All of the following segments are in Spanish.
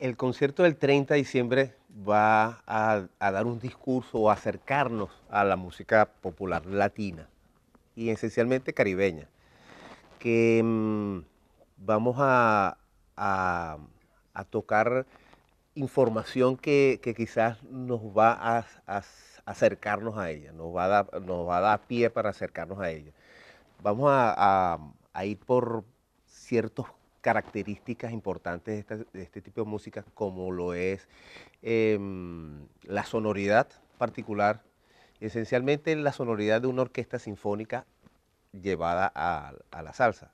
El concierto del 30 de diciembre va a, dar un discurso o acercarnos a la música popular latina y esencialmente caribeña, que mm, vamos a, tocar información que, quizás nos va a, acercarnos a ella, nos va a, dar, pie para acercarnos a ella. Vamos a, a, ir por ciertos características importantes de, este, tipo de música, como lo es em, la sonoridad particular, esencialmente la sonoridad de una orquesta sinfónica llevada a, la salsa.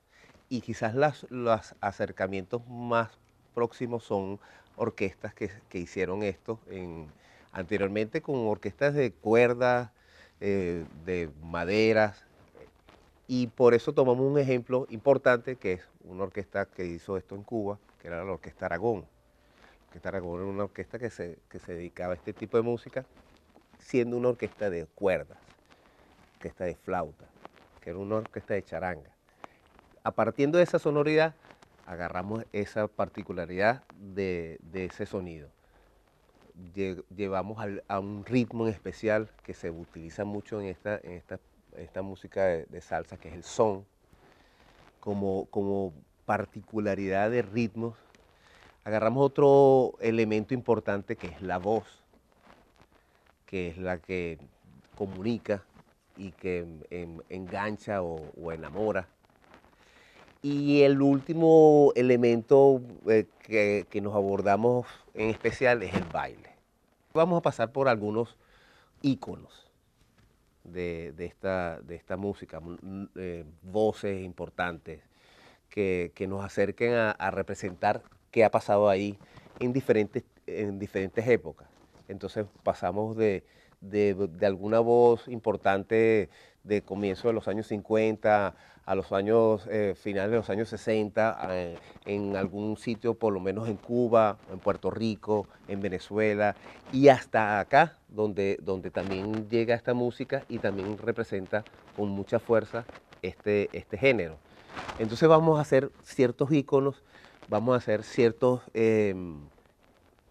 Y quizás las, los acercamientos más próximos son orquestas que, hicieron esto en, anteriormente con orquestas de cuerdas, eh, de maderas, y por eso tomamos un ejemplo importante que es una orquesta que hizo esto en Cuba, que era la Orquesta Aragón. La Orquesta Aragón era una orquesta que se, se dedicaba a este tipo de música, siendo una orquesta de cuerdas, orquesta de flauta, que era una orquesta de charanga. A partir de esa sonoridad, agarramos esa particularidad de, de ese sonido. llevamos a un ritmo en especial que se utiliza mucho en, esta, en estas esta música de, salsa que es el son, como, particularidad de ritmos, agarramos otro elemento importante que es la voz, que es la que comunica y que engancha o, enamora. Y el último elemento eh, que, que nos abordamos en especial es el baile. Vamos a pasar por algunos íconos de, esta, música, mm, mm, eh, voces importantes que, nos acerquen a, representar qué ha pasado ahí en diferentes épocas. Entonces pasamos de, alguna voz importante de comienzo de los años 50 a los años eh, finales de los años 60 en algún sitio, por lo menos en Cuba, en Puerto Rico, en Venezuela y hasta acá, donde, donde también llega esta música y también representa con mucha fuerza este, este género. Entonces vamos a hacer ciertos íconos, vamos a hacer ciertos... Em,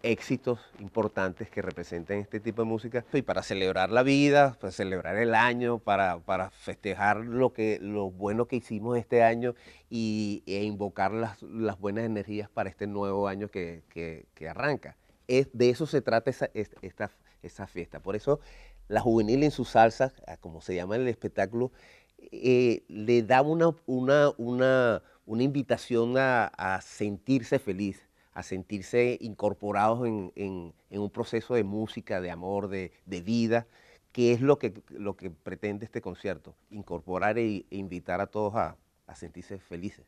éxitos importantes que representan este tipo de música y para celebrar la vida, para pues, celebrar el año, para, festejar lo, que, lo bueno que hicimos este año y, e invocar las, buenas energías para este nuevo año que, arranca. Es, de eso se trata esa, esta, esa fiesta. Por eso la juvenil en su salsa, ah, como se llama en el espectáculo, eh, le da una, una, invitación a sentirse feliz a sentirse incorporados en, un proceso de música, de amor, de, vida, que es lo que, lo que pretende este concierto, incorporar e, e invitar a todos a sentirse felices.